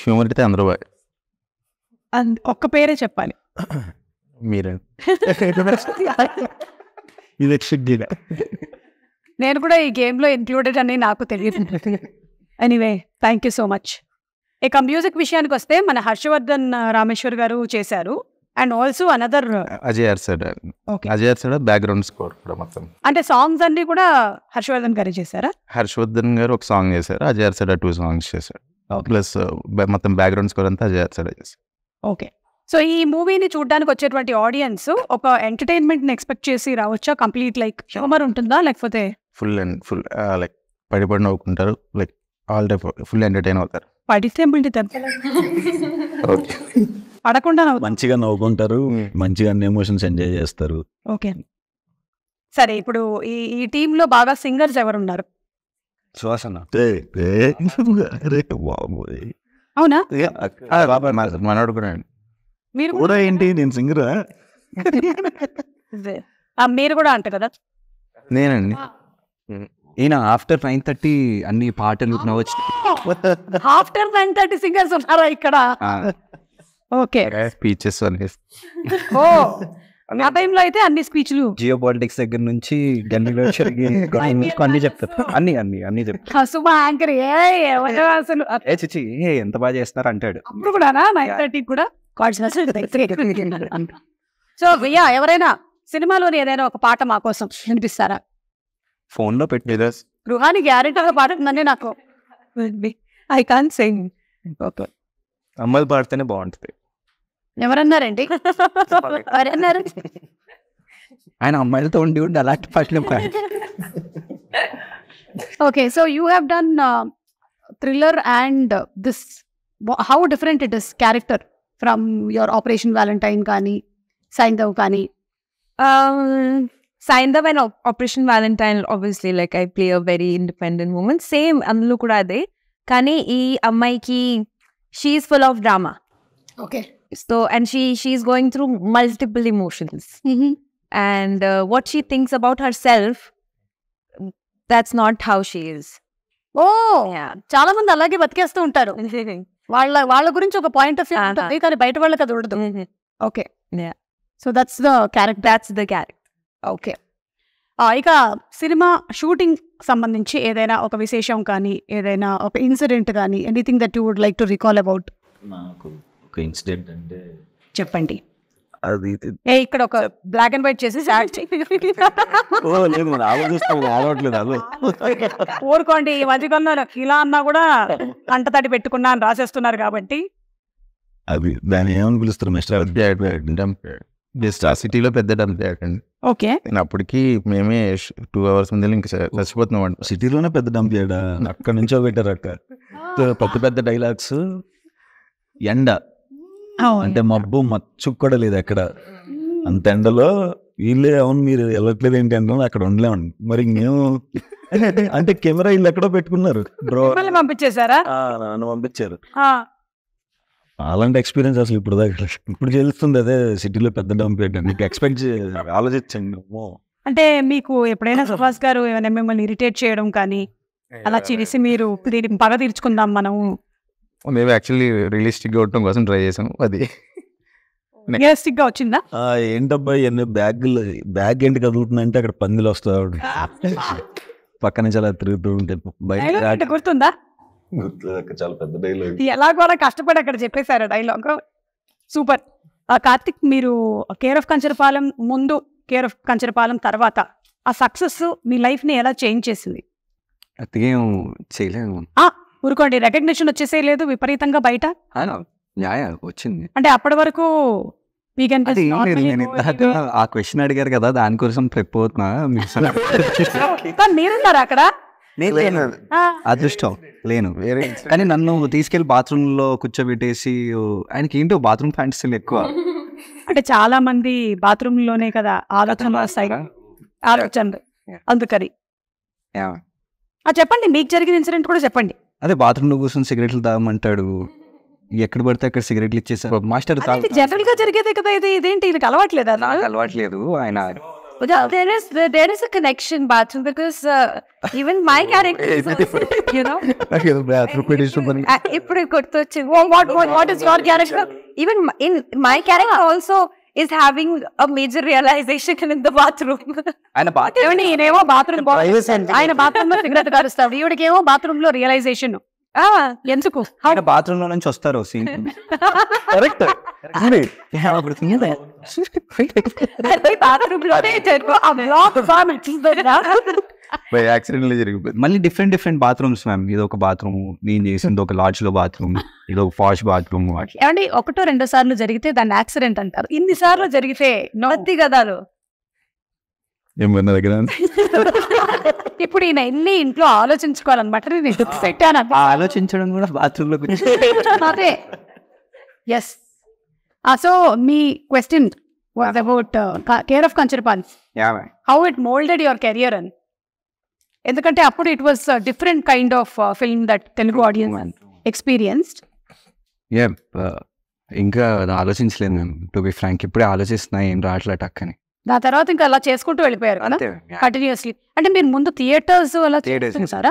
హ్యూమర్ అందరూ అందరూ ఒక్క పేరే చెప్పాలి మీరే ఇది నేను కూడా ఈ గేమ్లో ఇంక్లూడెడ్ అని నాకు తెలియదు anyway thank you so much ఇక మ్యూజిక్ విషయానికి వస్తే మన హర్షవర్ధన్ రామేశ్వర్ గారు చేశారు and also another Ajay Ajay background score కూడా మొత్తం అంటే సాంగ్స్ అన్ని కూడా హర్షవర్ధన్ గారు చేశారా హర్షవర్ధన్ గారు ఒక సాంగ్ చేశారు అజయ్ అర్సడ్ టూ సాంగ్స్ చేశారు ప్లస్ మొత్తం బ్యాక్గ్రౌండ్ స్కోర్ అంతా చేస్తాడు ఓకే సో ఈ మూవీని చూడడానికి వచ్చేటువంటి ఆడియన్స్ ఒక ఎంటర్టైన్మెంట్ ఎక్స్పెక్ట్ చేసి రావచ్చా కంప్లీట్ లైక్ హ్యూమర్ ఉంటుందా లేకపోతే ఫుల్ అండ్ ఫుల్ లైక్ పడిపడి నవ్వుకుంటారు like all type full entertain అవుతారు పడితే ఓకే పడకుండా మంచిగా నవ్వుకుంటారు hmm. మంచిగా అన్ని ఎమోషన్స్ ఎంజాయ్ చేస్తారు ఓకే సరే ఇప్పుడు ఈ ఈ టీంలో బాగా సింగర్స్ ఎవరున్నారు శ్వాసన అవునా బాబాయ్ మనోడు కూడా మీరు ఏంటి నేను సింగరా మీరు కూడా అంట కదా నేనండి ఈయన ఆఫ్టర్ నైన్ థర్టీ అన్ని పాటలు ఆఫ్టర్ నైన్ థర్టీ సింగర్స్ ఉన్నారా ఇక్కడ ఓకే స్పీచెస్ ఓ ఆ టైంలో అయితే అన్ని స్పీచ్లు జియో పాలిటిక్స్ దగ్గర నుంచి అన్ని చెప్తారు అన్ని అన్ని అన్ని చెప్తారు సుమా యాంకర్ ఏ అసలు ఏ చిచి ఎంత బాగా చేస్తున్నారు అంటాడు అప్పుడు కూడా నైన్ థర్టీ కూడా సో యా ఎవరైనా సినిమాలోని ఏదైనా ఒక పాట మా కోసం వినిపిస్తారా ఫోన్ లో పెట్టి గృహాన్ని గ్యారెంటీగా పాట ఉందండి నాకు ఐ కాన్ సింగ్ ఓకే అమ్మాయిలు పాడితేనే బాగుంటుంది ఎవరన్నారండి ఎవరన్నారు ఆయన అమ్మాయిలతో ఉండి ఉండి అలాంటి పట్ల okay so you have done thriller and this how different it is character from your Operation Valentine కానీ సాయంధవ్ కానీ Saindhav and Operation Valentine obviously like I play a very independent women same అందులో కూడా అదే కానీ ఈ అమ్మాయికి she is full of drama okay so and she she's going through multiple emotions mm -hmm. and uh, what she thinks about herself that's not how she is ఓ చాలా మంది అలాగే బతికేస్తూ ఉంటారు వాళ్ళ వాళ్ళ గురించి ఒక పాయింట్ ఆఫ్ వ్యూ ఉంటుంది కానీ బయట వాళ్ళకి అది ఉండదు okay so that's the character that's the character okay ఇక సినిమా షూటింగ్ సంబంధించి ఏదైనా ఒక విశేషం కానీ ఏదైనా ఒక ఇన్సిడెంట్ కానీ anything that you would like to recall about నాకు ఒక ఇన్సిడెంట్ అంటే చెప్పండి అది ఏ ఇక్కడ ఒక బ్లాక్ అండ్ వైట్ చేసి యాడ్ లేదు మరి అది ఊరుకోండి ఈ మధ్యకొన్న ఇలా అన్నా కూడా అంట తడి పెట్టుకున్నా అని రాసేస్తున్నారు కాబట్టి అది దాన్ని ఏమని పిలుస్తారు మిస్టర్ జస్ట్ ఆ సిటీలో పెద్ద డంప్ అండి ఓకే నేను అప్పటికి మేమే టూ అవర్స్ ముందు ఇంకా చచ్చిపోతున్నాం అంట సిటీలోనే పెద్ద డంప్ చేయడా అక్కడ నుంచో పెట్టారు అక్క పెద్ద పెద్ద డైలాగ్స్ ఎండ అంటే మబ్బు మచ్చు కూడా లేదు అక్కడ అంత ఎండలో వీళ్ళే అవును మీరు వెళ్ళట్లేదు ఏంటి అంటే అక్కడ ఉండలేమండి మరి మేము అంటే కెమెరా వీళ్ళు ఎక్కడో పెట్టుకున్నారు పంపించేశారా నన్ను పంపించారు అలాంటి ఎక్స్పీరియన్స్ అసలు ఇప్పుడు దాకా ఇప్పుడు తెలుస్తుంది అదే సిటీలో పెద్ద డంప్ మీకు ఎక్స్పెక్ట్ ఆలోచించండి అంటే మీకు ఎప్పుడైనా సుభాష్ గారు ఏమైనా మిమ్మల్ని ఇరిటేట్ చేయడం కానీ అలా చేసి మీరు పగ తీర్చుకుందాం మనము మేము యాక్చువల్లీ రియలిస్టిక్గా ఉండటం కోసం ట్రై చేసాం అది రియలిస్టిక్గా oh. వచ్చిందా ఏంటబ్బా ఎన్ని బ్యాగులు బ్యాగ్ ఏంటి కదులుతుందంటే అక్కడ పందిలు వస్తాడు పక్క నుంచి అలా తిరుగుతూ ఉంటే బయట గుర్తుందా చాలా పెద్ద డైలాగ్ ఎలా కూడా కష్టపడి అక్కడ చెప్పేశారు డైలాగ్ సూపర్ కార్తిక్ మీరు కేర్ ఆఫ్ కంచరపాలెం ముందు కేర్ ఆఫ్ కంచరపాలెం తర్వాత ఆ సక్సెస్ మీ లైఫ్ని ఎలా చేంజ్ చేసింది అతికేం చేయలేము ఊరుకోండి రికగ్నిషన్ వచ్చేసే లేదు విపరీతంగా బయట వచ్చింది అంటే అప్పటి వరకు ఆ క్వశ్చన్ అడిగారు కదా దానికోసం ట్రిప్ అవుతున్నా మీరున్నారు అక్కడ అదృష్టం లేను వేరే కానీ నన్ను తీసుకెళ్లి బాత్రూమ్ లో కూర్చోబెట్టేసి ఆయనకి ఏంటో బాత్రూమ్ ఫ్యాంటసీ ఎక్కువ అంటే చాలా మంది బాత్రూమ్ లోనే కదా ఆలోచన వస్తాయి ఆలోచన అందుకని చెప్పండి మీకు జరిగిన ఇన్సిడెంట్ కూడా చెప్పండి అదే బాత్రూమ్లో కూర్చొని సిగరెట్లు తాగమంటాడు ఎక్కడ పడితే అక్కడ సిగరెట్లు ఇచ్చేసారు మాస్టర్ జనరల్ గా జరిగేది కదా ఇది ఇదేంటి ఇది అలవాట్లేదు అలా అలవాట్లేదు ఆయన uh, కనెక్షన్ బాత్రూమ్ ఇప్పుడు గుర్తొచ్చింది what even in my character also is having a major realization in the bathroom. ఆయన బాత్రూమ్ ఈయనేమో బాత్రూమ్ ఆయన బాత్రూమ్ లో సిగరెట్ కారుస్తాడు ఈవిడకేమో బాత్రూమ్ లో రియలైజేషన్ ఎందుకు ఆయన బాత్రూమ్ లో నుంచి వస్తారు సీన్ కరెక్ట్ బాత్రూమ్ లోనే జరుగు ఆ బ్లాక్ ఫామ్ బై యాక్సిడెంట్ జరిగిపోయింది మళ్ళీ డిఫరెంట్ డిఫరెంట్ బాత్రూమ్స్ మ్యామ్ ఇది ఒక బాత్రూమ్ నేను చేసింది ఒక లాడ్జ్ లో బాత్రూమ్ ఇది ఒక ఫాష్ బాత్రూమ్ అండి ఒకటో రెండో సార్లు జరిగితే దాన్ని యాక్సిడెంట్ అంటారు ఇన్ని సార్లు జరిగితే నవ్వద్ది కదాలు ఏమన్నా దగ్గర ఇప్పుడు ఈయన ఎన్ని ఇంట్లో ఆలోచించుకోవాలన్నమాట నేను పెట్టాను ఆలోచించడం కూడా బాత్రూమ్ లో అదే ఎస్ సో ah, మీ question about care of pans how it moulded your career and ఎందుకంటే అప్పుడు it was different kind of film that Telugu audience experienced ఇంకా ఆలోచించలేదు మేము టు బి ఫ్రాంక్ ఇప్పుడే ఆలోచిస్తున్నా ఏం రావట్లే టక్కని దాని తర్వాత ఇంకా అలా చేసుకుంటూ వెళ్ళిపోయారు కంటిన్యూస్లీ అంటే మీరు ముందు థియేటర్స్ అలా చేసారా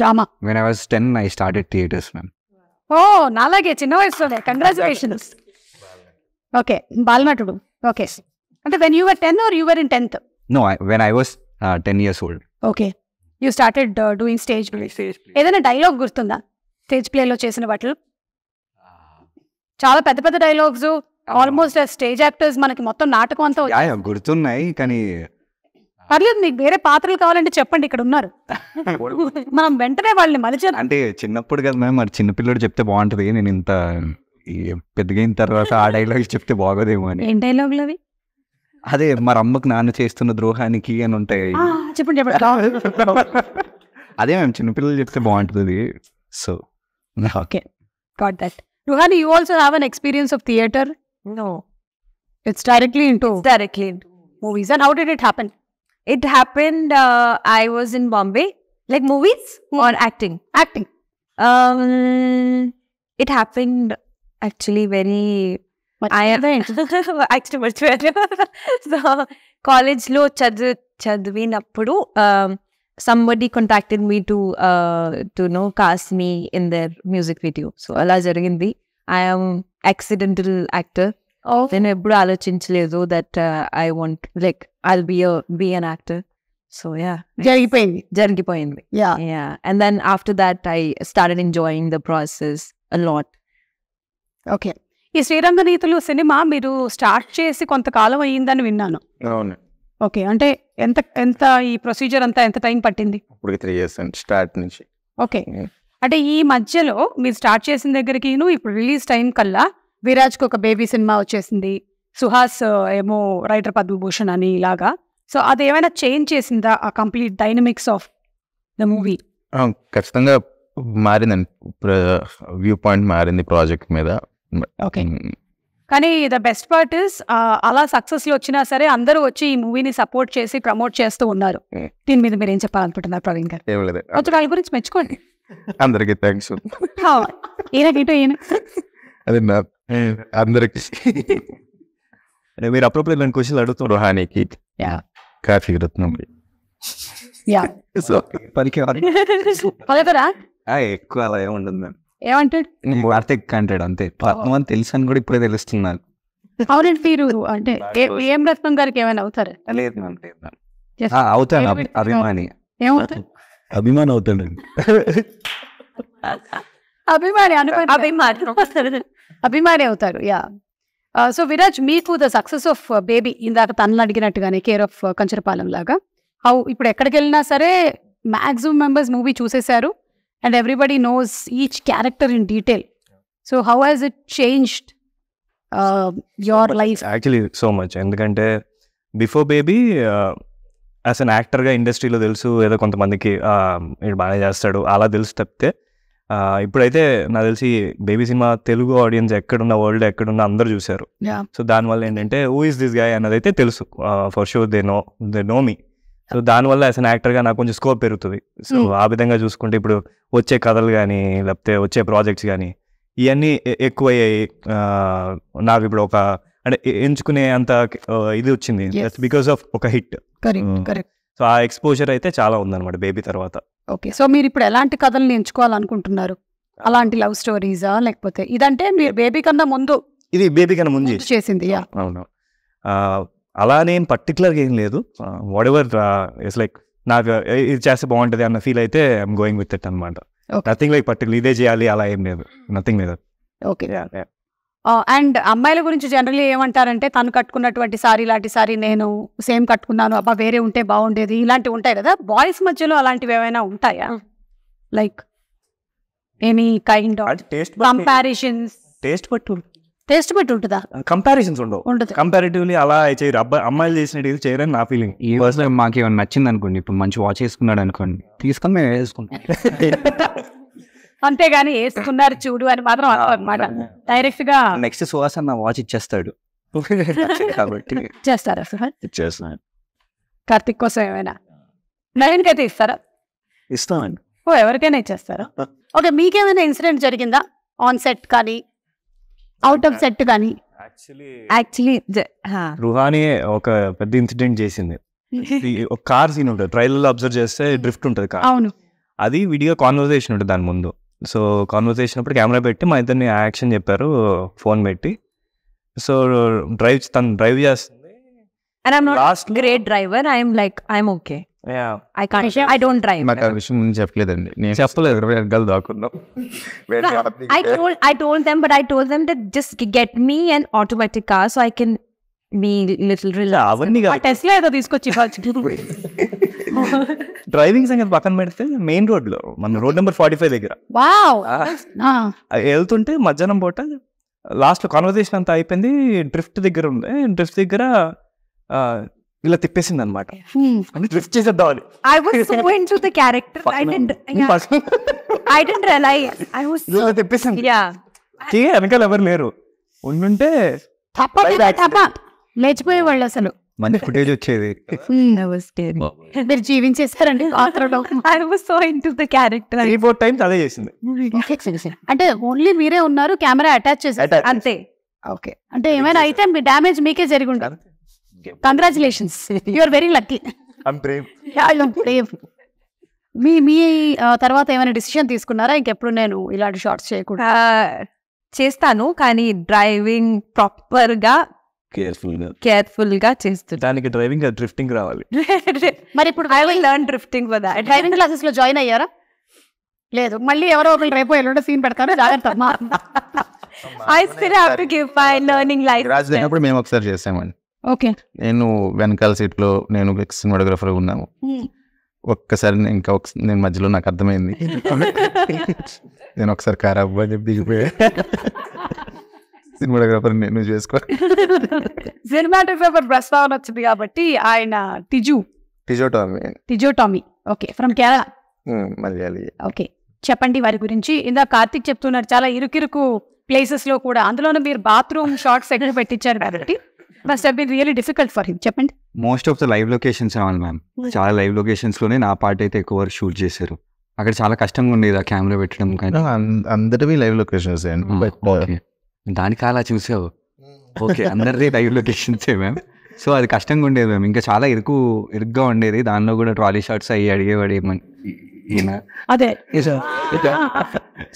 drama when I was ten I started theatres ma'am ఓ నాలాగే చిన్న వయసులోనే కంగ్రాచులేషన్స్ ఓకే బాలనటుడు ఓకే అంటే when you're ten or you're in tenth no when I was ten years old okay you started doing stage ఏదైనా dialogue గుర్తుందా stage ప్లేలో చేసిన వాటిలో చాలా పెద్ద పెద్ద డైలాగ్స్ ఆల్మోస్ట్ స్టేజ్ యాక్టర్స్ మనకి మొత్తం నాటకం అంతా గుర్తున్నాయి కానీ పర్లేదు మీకు వేరే పాత్రలు కావాలంటే చెప్పండి ఇక్కడ ఉన్నారు మనం వెంటనే వాళ్ళని మలిచారు అంటే చిన్నప్పుడు కదా మరి చిన్నపిల్లడు చెప్తే బాగుంటది నేను ఇంత పెద్దగైన తర్వాత ఆ డైలాగ్ చెప్తే బాగోదేమో అని ఏం డైలాగులు అవి అదే మరి అమ్మకు నాన్న చేస్తున్న ద్రోహానికి అని ఉంటాయి చెప్పండి చెప్పండి అదే మేము చిన్నపిల్లలు చెప్తే బాగుంటుంది so okay got that Ruhan you also have an experience of theatre no it's directly into directly into movies and how did it happen it happened I was in Bombay like movies or acting acting it actually very I am actually మర్చిపోయాను so కాలేజ్లో చదివి చదివినప్పుడు somebody contacted me to to no cast me in their music video so అలా జరిగింది I'm accidental actor నేను ఎప్పుడు ఆలోచించలేదు that I want like I be be an actor so yeah జరిగిపోయింది జరిగిపోయింది yeah yeah and then after that I started enjoying the process a lot okay ఈ Sriranganeethulu cinema మీరు start చేసి కొంతకాలం అయ్యిందని విన్నాను అవును ఓకే అంటే ఎంత ఎంత ఈ ప్రొసీజర్ అంతా ఎంత టైం పట్టింది త్రీ ఇయర్స్ అండి స్టార్ట్ నుంచి ఓకే అంటే ఈ మధ్యలో మీరు స్టార్ట్ చేసిన దగ్గరికి ఇప్పుడు రిలీజ్ టైం కల్లా విరాజ్కి ఒక బేబీ సినిమా వచ్చేసింది సుహాస్ ఏమో రైటర్ పద్మభూషణ్ అని ఇలాగా సో అది ఏమైనా చేంజ్ చేసిందా ఆ complete dynamics of the movie ఖచ్చితంగా మారిందండి వ్యూ పాయింట్ మారింది ప్రాజెక్ట్ మీద ఓకే కానీ ద బెస్ట్ పార్ట్ ఇస్ అలా సక్సెస్ లో వచ్చినా సరే అందరూ వచ్చి ఈ మూవీని సపోర్ట్ చేసి ప్రమోట్ చేస్తూ ఉన్నారు దీని మీద మీరు ఏం చెప్పాలనుకుంటున్నారు ప్రవీణ్ గారు ఏం లేదు కొంచెం వాళ్ళ గురించి మెచ్చుకోండి అందరికి థ్యాంక్స్ ఏనాకేటో ఏనా అది అందరికి మీరు అప్పుడప్పుడు ఇలాంటి క్వశ్చన్లు అడుగుతాం యా కాఫీ రత్నం పలికేవారు ఎక్కువ అలా ఏముంటుంది మ్యామ్ ఏమంటాడు వార్తెక్ అంటాడు అంతే పద్మం అని తెలుసు అని కూడా ఇప్పుడే తెలుస్తున్నాను నాకు అవునండి మీరు అంటే ఏం రత్నం గారికి ఏమైనా అవుతారా లేదు మ్యామ్ లేదు మ్యామ్ అవుతాను అభిమాని ఏమవుతాడు అభిమాని అవుతాడండి అభిమాని అనుకో అభిమాని అవుతారు యా సో విరాజ్ మీకు ద సక్సెస్ ఆఫ్ బేబీ ఇందాక తనలు అడిగినట్టుగానే కేర్ ఆఫ్ కంచరపాలెం లాగా హౌ ఇప్పుడు ఎక్కడికి వెళ్ళినా సరే మ్యాక్సిమం మెంబర్స్ మూవీ చూసేశారు and everybody knows each character in detail so how has it changed your life actually so much ఎందుకంటే బిఫోర్ బేబీ యాజ్ అన్ యాక్టర్గా ఇండస్ట్రీలో తెలుసు ఏదో కొంతమందికి వీడు బాగానే చేస్తాడు అలా తెలుసు తప్పితే ఇప్పుడైతే నాకు తెలిసి బేబీ సినిమా తెలుగు ఆడియన్స్ ఎక్కడున్న వరల్డ్ ఎక్కడున్న అందరూ చూశారు సో దానివల్ల ఏంటంటే హూ ఇస్ దిస్ గాయ్ అన్నదైతే తెలుసు for sure they know they know me so దానివల్ల యాజ్ అన్ యాక్టర్గా నాకు కొంచెం స్కోప్ పెరుగుతుంది సో hmm. ఆ విధంగా చూసుకుంటే ఇప్పుడు వచ్చే కథలు కానీ లేకపోతే వచ్చే ప్రాజెక్ట్స్ కానీ ఇవన్నీ ఎక్కువయ్యాయి నాకు ఇప్పుడు ఒక అంటే ఎంచుకునే అంత ఇది వచ్చింది బికాస్ ఆఫ్ ఒక హిట్ hmm. సో ఆ ఎక్స్పోజర్ అయితే చాలా ఉందన్నమాట బేబీ తర్వాత ఓకే సో మీరు ఇప్పుడు ఎలాంటి కథల్ని ఎంచుకోవాలనుకుంటున్నారు అలాంటి లవ్ స్టోరీసా లేకపోతే ఇదంటే బేబీ కన్నా ముందు ఇది బేబీ కన్నా ముందు చేసింది అవును అలానే పర్టికులర్గా ఏం లేదు వాట్ ఎవర్ ఇట్స్ లైక్ నాకు ఇది చేస్తే బాగుంటుంది అన్న ఫీల్ అయితే ఐఎమ్ గోయింగ్ విత్ ఇట్ అనమాట నథింగ్ లైక్ పర్టికులర్ ఇదే చేయాలి అలా ఏం లేదు నథింగ్ లేదు ఓకే అండ్ అమ్మాయిల గురించి జనరల్లీ ఏమంటారంటే తను కట్టుకున్నటువంటి సారీ ఇలాంటి సారీ నేను సేమ్ కట్టుకున్నాను అబ్బా వేరే ఉంటే బాగుండేది ఇలాంటివి ఉంటాయి కదా బాయ్స్ మధ్యలో అలాంటివి ఏమైనా ఉంటాయా like any kind of comparison taste బట్టి టేస్ట్ బట్టి ఉంటుందా కంపారిజన్స్ ఉండవు ఉంటుంది కంపారిటివ్లీ అలా చేయరు అబ్బాయి అమ్మాయిలు చేసిన డీల్ చేయరని నా ఫీలింగ్ ఈ పర్సన్ మాకు ఏమైనా నచ్చింది అనుకోండి ఇప్పుడు మంచి వాచ్ వేసుకున్నాడు అనుకోండి తీసుకొని మేము వేసుకుంటాం అంతేగాని వేసుకున్నారు చూడు అని మాత్రం అనమాట డైరెక్ట్ గా నెక్స్ట్ సువాస్ అన్న వాచ్ ఇచ్చేస్తాడు కాబట్టి చేస్తారా సుహాస్ కార్తిక్ కోసం ఏమైనా నవీన్ అయితే ఇస్తారా ఇస్తామండి ఓ ఎవరికైనా ఇచ్చేస్తారా ఓకే మీకేమైనా ఇన్సిడెంట్ జరిగిందా ఆన్ సెట్ కానీ అవుట్ ఆఫ్ సెట్ కానీ యాక్చువల్లీ రుహాని ఒక పెద్ద ఇన్సిడెంట్ చేసింది ఒక కార్ సీన్ ఉంటుంది ట్రైలర్ అబ్జర్వ్ చేస్తే hmm. డ్రిఫ్ట్ ఉంటుంది కార్ అవును అది విడిగా కాన్వర్సేషన్ ఉంటుంది దాని ముందు సో కాన్వర్సేషన్ అప్పుడు కెమెరా పెట్టి మా ఇద్దరిని యాక్షన్ చెప్పారు ఫోన్ పెట్టి సో డ్రైవ్ తను డ్రైవ్ చేస్తుంది and I'm not great driver I'm like I'm okay I can't I don't drive నాకు ఆ విషయం చెప్పలేదండి నేను చెప్పలేదు ఇరవై గల్ దాకున్నాం I told I told them but I told them that just get me and automatic car so I can me little relax అవన్నీ తీసుకొచ్చి డ్రైవింగ్ సంగతి పక్కన పెడితే మెయిన్ రోడ్ లో మన రోడ్ నెంబర్ ఫార్టీ ఫైవ్ దగ్గర వెళ్తుంటే మధ్యాహ్నం పూట లాస్ట్ కాన్వర్సేషన్ అంతా అయిపోయింది డ్రిఫ్ట్ దగ్గర ఉంది డ్రిఫ్ట్ దగ్గర ఇలా hmm. తిప్పేసింది అనమాట క్యారెక్టర్ ఐ యా వెనకాల ఎవరు లేరు ఉంటే లేచిపోయేవాళ్ళు అసలు మంచి ఫుటేజ్ వచ్చేది hmm, మీరు జీవించేస్తారండి క్యారెక్టర్ ఫోర్ టైమ్స్ అదే చేసింది hmm. అంటే ఓన్లీ మీరే ఉన్నారు కెమెరా అటాచ్ చేశారు అంతే ఓకే అంటే ఏమైనా అయితే మీ డ్యామేజ్ మీకే జరిగి ఉంటారు కంగ్రాచులేషన్స్ ఆర్ వెరీ లక్కీ మీ మీ తర్వాత ఏమైనా డిసిషన్ తీసుకున్నారా ఇంకెప్పుడు నేను ఇలాంటి షార్ట్స్ చేయకుండా చేస్తాను కానీ డ్రైవింగ్ ప్రాపర్ గా కేర్ఫుల్ గా చేస్తుంది దానికి డ్రైవింగ్ డ్రిఫ్టింగ్ రావాలి మరి ఇప్పుడు I will learn drifting driving classes లో జాయిన్ అయ్యారా లేదు మళ్ళీ ఎవరో ఒకరు రేపు ఎల్లుండో సీన్ పెడతారు జాగ్రత్త I still have to give my learning life Raju మేము ఒకసారి చేసామండి ఓకే నేను వెనకాల సీట్లో నేను సినిమాటోగ్రాఫర్ ఉన్నాను ఒక్కసారి ఇంకా ఒక నేను మధ్యలో నాకు అర్థమైంది నేను ఒకసారి కార్ అవ్వ అని చెప్పి దిగిపోయా సినిమాటోగ్రాఫర్ నేను చేసుకో సినిమాటోగ్రాఫర్ ప్రస్తావన వచ్చింది కాబట్టి ఆయన టిజు టిజోటామీ టిజోటామీ okay from Kerala Malayali okay చెప్పండి వారి గురించి ఇందా కార్తిక్ చెప్తున్నారు చాలా ఇరుకిరుకు ప్లేసెస్ లో కూడా అందులోనే మీరు బాత్రూమ్ షార్ట్స్ ఎక్కడ పెట్టించారు కాబట్టి must have been really difficult for him చెప్పండి most of the live locations రావాలి మ్యామ్ చాలా లైవ్ లొకేషన్స్ లోనే నా పార్ట్ అయితే ఎక్కువ షూట్ చేశారు అక్కడ చాలా కష్టంగా ఉండేది ఆ కెమెరా పెట్టడం hmm. కానీ అందరివి లైవ్ లొకేషన్స్ hmm, uh, దానికి అలా చూసావు ఓకే అందరి లైవ్ లొకేషన్స్ మ్యామ్ సో అది కష్టంగా ఉండేది మ్యామ్ ఇంకా చాలా ఇరుకు ఇరుగ్గా ఉండేది దానిలో కూడా ట్రాలీ షార్ట్స్ అయ్యి అడిగేవాడు ఈయన అదే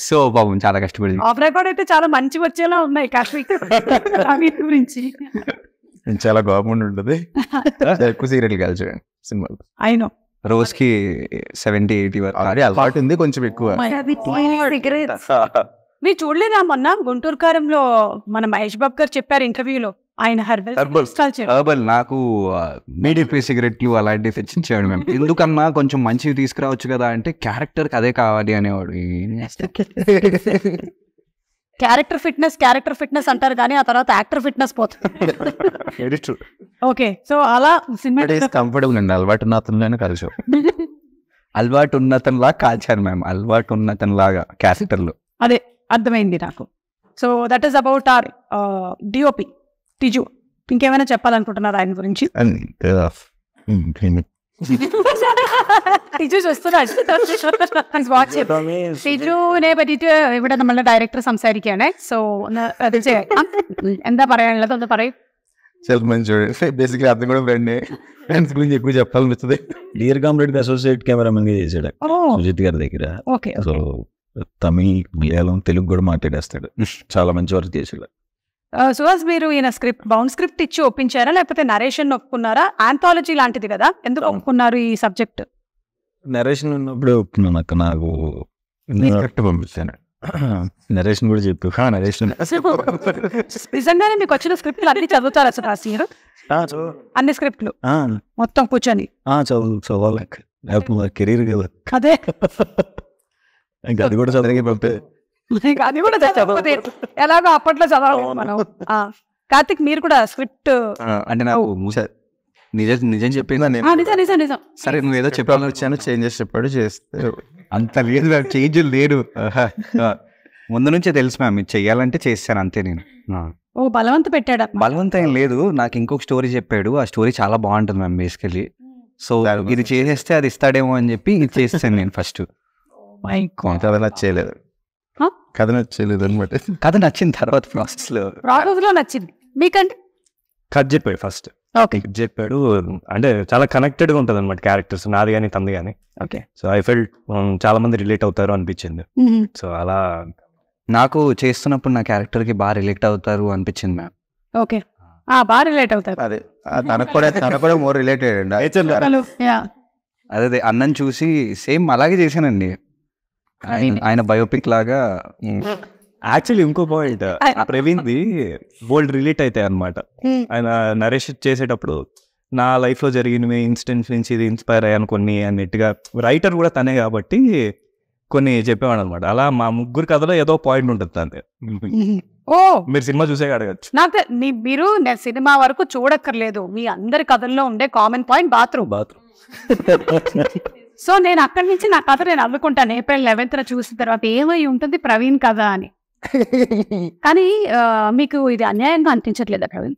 సో బాబు చాలా కష్టపడింది ఆఫ్ రికార్డ్ అయితే చాలా మంచి వచ్చేలా ఉన్నాయి కాశ్మీర్ గురించి నేను చాలా బాగుండి ఉంటుంది ఎక్కువ సీరియల్ కాదు చూడండి సినిమాలు ఐ నో కి సెవెంటీ ఎయిటీ వరకు అలవాటు ఉంది కొంచెం ఎక్కువ oh మీరు చూడలేదా మొన్న గుంటూరు కారంలో మన మహేష్ బాబు గారు చెప్పారు ఇంటర్వ్యూలో ఆయన హర్బల్ నాకు మీడిపీ సిగరెట్లు అలాంటివి తెచ్చించాడు మేము ఎందుకన్నా కొంచెం మంచివి తీసుకురావచ్చు కదా అంటే క్యారెక్టర్కి అదే కావాలి అనేవాడు క్యారెక్టర్ ఫిట్నెస్ క్యారెక్టర్ ఫిట్నెస్ అంటారు కానీ ఆ తర్వాత యాక్టర్ ఫిట్నెస్ పోతుంది ఓకే సో అలా సినిమా కంఫర్టబుల్ అండి అలవాటు ఉన్నతనుగానే కలిసాం అలవాటు ఉన్నతనిలా కాల్చారు మ్యామ్ అలవాటు ఉన్నతనిలాగా క్యారెక్టర్లు అదే అర్థమైంది నాకు so that is about our DOP Tiju ఇంకేమైనా చెప్పాలనుకుంటున్నారు ఆయన గురించి uh, hmm, ടിജു ജസ്റ്റ് ടിജുവിനെ പറ്റിട്ട് ഇവിടെ നമ്മളുടെ ഡയറക്ടർ സംസാരിക്കുകയാണ് സോ ഒന്ന് എന്താ പറയാനുള്ളത് ഒന്ന് പറയും തമിഴ് മലയാളം തെലുങ്കൂടെ മാറ്റി ചാല മഞ്ചോറി ചേച്ചിട്ട് సుహాస్ మీరు ఈయన స్క్రిప్ట్ బౌండ్ స్క్రిప్ట్ ఇచ్చి ఒప్పించారా లేకపోతే నరేషన్ ఒప్పుకున్నారా ఆంథాలజీ లాంటిది కదా ఎందుకు ఒప్పుకున్నారు ఈ సబ్జెక్ట్ నరేషన్ ఉన్నప్పుడే ఒప్పుకున్నాను అక్క నాకు కరెక్ట్ పంపించాను నరేషన్ కూడా చెప్పు నరేషన్ నిజంగానే మీకు వచ్చిన స్క్రిప్ట్ అన్ని చదువుతారా సుహాస్ మీరు అన్ని స్క్రిప్ట్లు మొత్తం కూర్చొని చదువు చదవాలి కెరీర్ కదా అదే అది కూడా చదివి పంపే అది కూడా చదవకపోతే ఎలాగో అప్పట్లో చదవాలి మనం కార్తిక్ మీరు కూడా స్క్రిప్ట్ అంటే నాకు నిజం నిజం చెప్పిందా నేను నిజం నిజం నిజం సరే నువ్వు ఏదో చెప్పాలని వచ్చాను చేంజెస్ చెప్పాడు చేస్తే అంత లేదు చేంజ్ లేడు ముందు నుంచే తెలుసు మ్యామ్ మీరు చెయ్యాలంటే చేస్తాను అంతే నేను ఓ బలవంత పెట్టాడు బలవంత ఏం లేదు నాకు ఇంకొక స్టోరీ చెప్పాడు ఆ స్టోరీ చాలా బాగుంటుంది మ్యామ్ బేసికలీ సో ఇది చేసేస్తే అది ఇస్తాడేమో అని చెప్పి ఇది చేస్తాను నేను ఫస్ట్ చేయలేదు కథ నచ్చలేదు అనమాట కథ నచ్చిన తర్వాత ప్రాసెస్ లో ప్రాసెస్ లో నచ్చింది మీకంటే కథ చెప్పాడు ఫస్ట్ ఓకే చెప్పాడు అంటే చాలా కనెక్టెడ్ గా ఉంటది అనమాట క్యారెక్టర్స్ నాది కానీ తంది కానీ ఓకే సో ఐ ఫెల్ట్ చాలా మంది రిలేట్ అవుతారు అనిపించింది సో అలా నాకు చేస్తున్నప్పుడు నా క్యారెక్టర్ కి బాగా రిలేట్ అవుతారు అనిపించింది మ్యామ్ ఓకే బాగా రిలేట్ అవుతారు అదే తనకు కూడా తనకు కూడా మోర్ రిలేటెడ్ అండి అదే అన్నం చూసి సేమ్ అలాగే చేశానండి ఆయన బయోపిక్ లాగా యాక్చువల్లీ ఇంకో పాయింట్ ది బోల్డ్ రిలేట్ అవుతాయి అనమాట ఆయన నరేష్ చేసేటప్పుడు నా లైఫ్ లో జరిగినవి ఇన్సిడెంట్స్ నుంచి ఇది ఇన్స్పైర్ అయ్యాను కొన్ని అన్నట్టుగా రైటర్ కూడా తనే కాబట్టి కొన్ని చెప్పేవాడు అనమాట అలా మా ముగ్గురు కథలో ఏదో పాయింట్ ఉంటుంది అంతే ఓ మీరు సినిమా చూసే అడగచ్చు నాకు మీరు నేను సినిమా వరకు చూడక్కర్లేదు మీ అందరి కథల్లో ఉండే common point bathroom bathroom so నేను అక్కడి నుంచి నా కథ నేను అనుకుంటాను ఏప్రిల్ లెవెన్త్న చూసిన తర్వాత ఏమై ఉంటుంది ప్రవీణ్ కథ అని కానీ మీకు ఇది అన్యాయంగా అనిపించట్లేదా ప్రవీణ్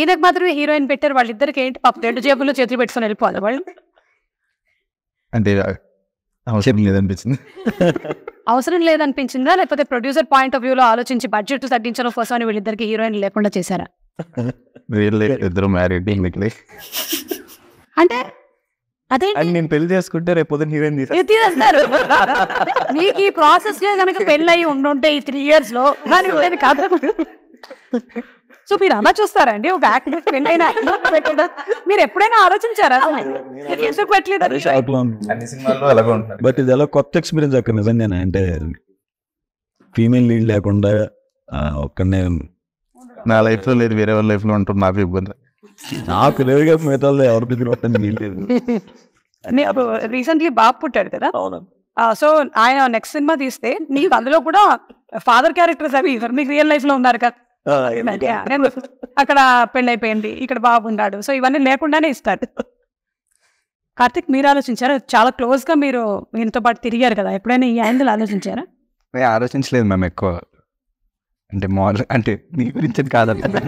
ఈయనకు మాత్రం హీరోయిన్ పెట్టారు వాళ్ళిద్దరికి ఏంటి పాప రెండు జేబుల్లో చేతులు పెట్టుకొని వెళ్ళిపోవాలి వాళ్ళు అవసరం లేదనిపించింది అవసరం లేదనిపించిందా లేకపోతే ప్రొడ్యూసర్ పాయింట్ ఆఫ్ వ్యూలో ఆలోచించి బడ్జెట్ తగ్గించిన ఫస్ట్ అని వీళ్ళిద్దరికి హీరోయిన్ లేకుండా చేశారా ఇద్దరు మ్యారీడ్ అంటే అదే అండ్ నేను పెళ్లి చేసుకుంటే రేపు పొద్దున హీరోయిన్ తీసేస్తారు నీకు ఈ ప్రాసెస్ లో కనుక పెళ్ళి అయి ఉండుంటే ఈ త్రీ ఇయర్స్ లో కానీ కాదు సో మీరు అలా చూస్తారండి ఒక యాక్టర్ పెళ్ళి అయిన మీరు ఎప్పుడైనా ఆలోచించారా ఎందుకు పెట్టలేదు బట్ ఇది ఎలా కొత్త ఎక్స్పీరియన్స్ అక్కడ నిజంగానే అంటే ఫీమేల్ లీడ్ లేకుండా ఒక్కనే నా లైఫ్ లో లేదు వేరే వాళ్ళ లైఫ్ లో ఉంటుంది నాకు ఇబ్బంది నాకు లేదు కదా మిగతాలో ఎవరి లేదు రీసెంట్లీ బాబు పుట్టాడు కదా సో ఆయన నెక్స్ట్ సినిమా తీస్తే నీకు అందులో కూడా ఫాదర్ క్యారెక్టర్స్ అవి మీకు రియల్ లైఫ్ లో ఉన్నారు కదా అక్కడ పెళ్ళి అయిపోయింది ఇక్కడ బాబు ఉన్నాడు సో ఇవన్నీ లేకుండానే ఇస్తారు కార్తిక్ మీరు ఆలోచించారా చాలా క్లోజ్ గా మీరు వీళ్ళతో పాటు తిరిగారు కదా ఎప్పుడైనా ఈ యాంగిల్ ఆలోచించారా ఆలోచించలేదు మ్యామ్ ఎక్కువ అంటే మోడల్ అంటే నీ గురించి కాదంట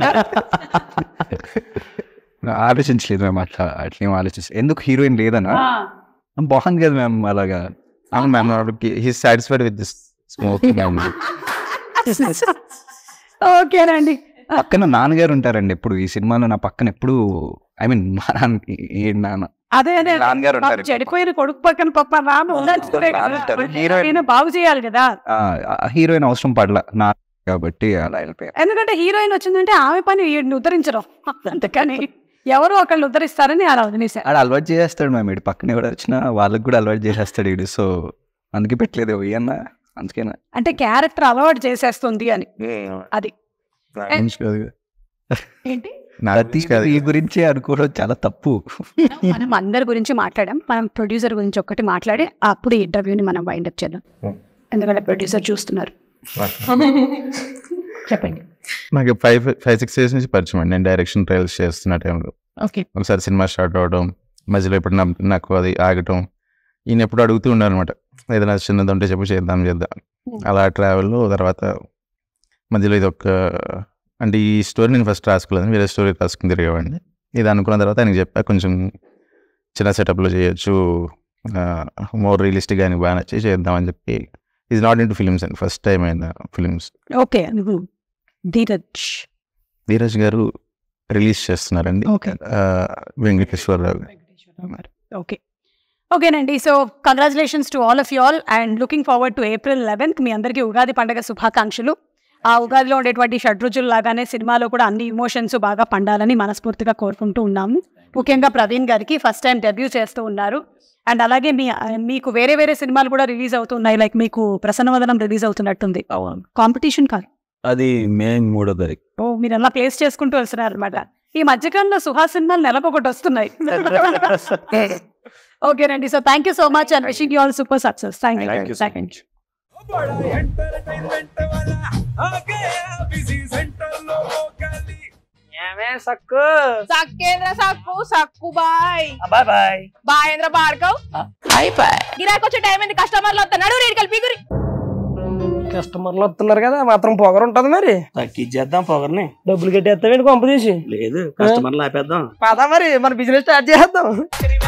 ఆలోచించలేదు మేము అట్లా అట్లా ఏం ఆలోచించలేదు ఎందుకు హీరోయిన్ లేదన్నా బాగుంది కదా మేము అలాగా అవును ma'am he satisfied with this smoking ఓకేనండి పక్కన నాన్నగారు ఉంటారండి ఎప్పుడు ఈ సినిమాలో నా పక్కన ఎప్పుడు ఐ మీన్ మా నాన్న నాన్న అదే నాన్నగారు చెడిపోయిన కొడుకు పక్కన పప్ప హీరోయిన్ బాగు చేయాలి కదా హీరోయిన్ అవసరం పడల నా కాబట్టి అలా ఎందుకంటే హీరోయిన్ వచ్చిందంటే ఆమె పని ఉద్ధరించడం అంతకని ఎవరు ఒకళ్ళు ఉద్ధరిస్తారని అలా వదిలేశారు ఆడ అలవాటు చేసేస్తాడు మేము ఇటు పక్కన ఎవరు వచ్చినా వాళ్ళకి కూడా అలవాటు చేసేస్తాడు ఇడు సో అందుకే పెట్టలేదు ఏమన్నా అందుకేనా అంటే క్యారెక్టర్ అలవాటు చేసేస్తుంది అని అది ఏంటి ఈ గురించి అనుకోవడం చాలా తప్పు మనం అందరి గురించి మాట్లాడాం మనం ప్రొడ్యూసర్ గురించి ఒక్కటి మాట్లాడి అప్పుడు ఇంటర్వ్యూని మనం వైండప్ చేద్దాం ఎందుకంటే ప్రొడ్యూసర్ చూస్తున్నారు చెప్పండి నాకు ఫైవ్ ఫైవ్ సిక్స్ ఇయర్స్ నుంచి పరిచయం అండి నేను డైరెక్షన్ ట్రయల్స్ చేస్తున్న టైంలో ఓకే ఒకసారి సినిమా స్టార్ట్ అవడం మధ్యలో ఇప్పుడు నాకు అది ఆగటం ఈయన ఎప్పుడు అడుగుతూ ఉన్నాను అనమాట ఏదైనా చిన్నది ఉంటే చెప్పి చేద్దాం చేద్దాం hmm. అలా ట్రావెల్ తర్వాత మధ్యలో ఇది ఒక అంటే ఈ స్టోరీ నేను ఫస్ట్ రాసుకోలేదు వేరే స్టోరీ రాసుకుని తిరిగేవాడిని ఇది అనుకున్న తర్వాత ఆయనకి చెప్పా కొంచెం చిన్న సెటప్లో చేయొచ్చు మోర్ రియలిస్టిక్గా ఆయనకి బాగా నచ్చి చేద్దామని చెప్పి is not into films and first time అయిన ఫిలిమ్స్ ఓకే ధీరజ్ ధీరజ్ గారు రిలీజ్ చేస్తున్నారండి వెంకటేశ్వరరావు ఓకే ఓకేనండి so congratulations to all of you all and looking forward to April eleventh మీ అందరికీ ఉగాది పండగ శుభాకాంక్షలు ఆ ఉగాదిలో ఉండేటువంటి షడ్రుజులు లాగానే సినిమాలో కూడా అన్ని ఇమోషన్స్ బాగా పండాలని మనస్ఫూర్తిగా కోరుకుంటూ ఉన్నాము ముఖ్యంగా ప్రవీణ్ గారికి ఫస్ట్ టైం డెబ్యూ చేస్తూ ఉన్నారు అండ్ అలాగే మీ మీకు వేరే వేరే సినిమాలు కూడా రిలీజ్ అవుతున్నాయి లైక్ మీకు ప్రసన్నవదనం రిలీజ్ అవుతున్నట్టుంది కాంపిటీషన్ కాదు అది మే మూడో తారీఖు ఓ మీరు అలా ప్లేస్ చేసుకుంటూ వస్తున్నారు అనమాట ఈ మధ్యకాలంలో సుహా సినిమాలు నెలకొకటి వస్తున్నాయి ఓకేనండి so thank you so much and wishing you all super success thank you thank you సక్కు సక్కేంద్ర సక్కు సక్కు బాయ్ బాయ్ బాయ్ బాయేంద్ర భార్గవ్ బాయ్ బాయ్ గిరాకొచ్చే టైం ఏంది కస్టమర్లు వస్తా నడువు రేడికల్ పిగురి కస్టమర్లు వస్తున్నారు కదా మాత్రం పొగరు ఉంటది మరి తగ్గించేద్దాం పొగర్ని డబ్బులు కట్టేస్తామండి కొంప తీసి లేదు కస్టమర్లు ఆపేద్దాం పదా మరి మన బిజినెస్ స్టార్ట్ చేసేద్దాం